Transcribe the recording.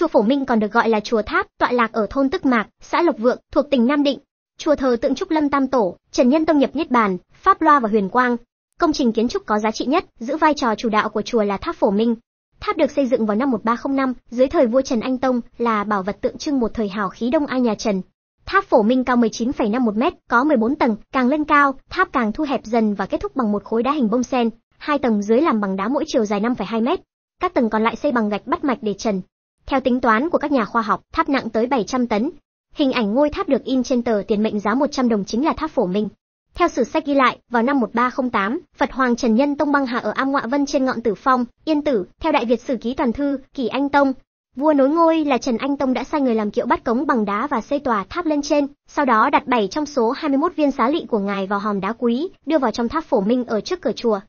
Chùa Phổ Minh còn được gọi là chùa Tháp, tọa lạc ở thôn Tức Mạc, xã Lộc Vượng, thuộc tỉnh Nam Định. Chùa thờ tượng Trúc Lâm Tam Tổ, Trần Nhân Tông nhập Niết Bàn, Pháp Loa và Huyền Quang. Công trình kiến trúc có giá trị nhất, giữ vai trò chủ đạo của chùa là Tháp Phổ Minh. Tháp được xây dựng vào năm 1305 dưới thời vua Trần Anh Tông, là bảo vật tượng trưng một thời hào khí Đông A nhà Trần. Tháp Phổ Minh cao 19,51 m, có 14 tầng, càng lên cao, tháp càng thu hẹp dần và kết thúc bằng một khối đá hình bông sen, hai tầng dưới làm bằng đá mỗi chiều dài 5,2 m. Các tầng còn lại xây bằng gạch bắt mạch để trần, theo tính toán của các nhà khoa học, tháp nặng tới 700 tấn. Hình ảnh ngôi tháp được in trên tờ tiền mệnh giá 100 đồng chính là tháp Phổ Minh. Theo sử sách ghi lại, vào năm 1308, Phật Hoàng Trần Nhân Tông băng hạ ở Am Ngoạ Vân trên ngọn Tử Phong, Yên Tử, theo Đại Việt Sử Ký Toàn Thư, Kỳ Anh Tông. Vua nối ngôi là Trần Anh Tông đã sai người làm kiệu bắt cống bằng đá và xây tòa tháp lên trên, sau đó đặt 7 trong số 21 viên xá lị của ngài vào hòm đá quý, đưa vào trong tháp Phổ Minh ở trước cửa chùa.